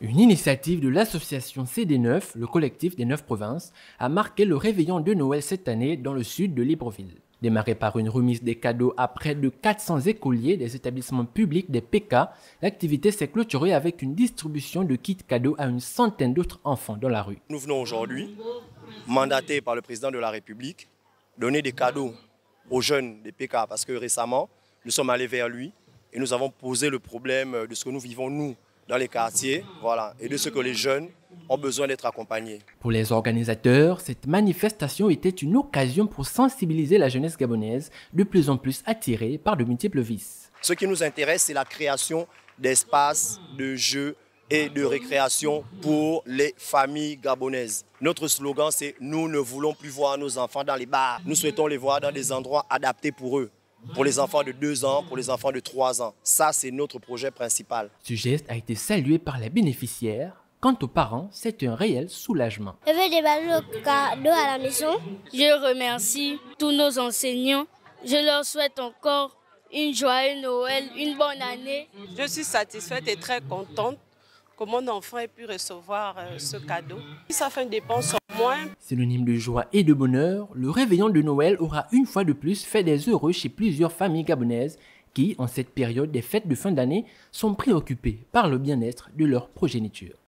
Une initiative de l'association CD9, le collectif des 9 provinces, a marqué le réveillon de Noël cette année dans le sud de Libreville. Démarré par une remise des cadeaux à près de 400 écoliers des établissements publics des PK, l'activité s'est clôturée avec une distribution de kits cadeaux à une centaine d'autres enfants dans la rue. Nous venons aujourd'hui, mandatés par le président de la République, donner des cadeaux aux jeunes des PK parce que récemment, nous sommes allés vers lui et nous avons posé le problème de ce que nous vivons, nous, dans les quartiers, voilà, et de ce que les jeunes ont besoin d'être accompagnés. Pour les organisateurs, cette manifestation était une occasion pour sensibiliser la jeunesse gabonaise, de plus en plus attirée par de multiples vices. Ce qui nous intéresse, c'est la création d'espaces de jeux et de récréation pour les familles gabonaises. Notre slogan, c'est Nous ne voulons plus voir nos enfants dans les bars. Nous souhaitons les voir dans des endroits adaptés pour eux pour les enfants de 2 ans, pour les enfants de 3 ans. Ça, c'est notre projet principal. Ce geste a été salué par les bénéficiaires. Quant aux parents, c'est un réel soulagement. Je vais déballer le cadeau à la maison. Je remercie tous nos enseignants. Je leur souhaite encore une joyeuse Noël, une bonne année. Je suis satisfaite et très contente que mon enfant ait pu recevoir euh, ce cadeau. Ça fait une dépense Synonyme de joie et de bonheur, le réveillon de Noël aura une fois de plus fait des heureux chez plusieurs familles gabonaises qui, en cette période des fêtes de fin d'année, sont préoccupées par le bien-être de leur progéniture.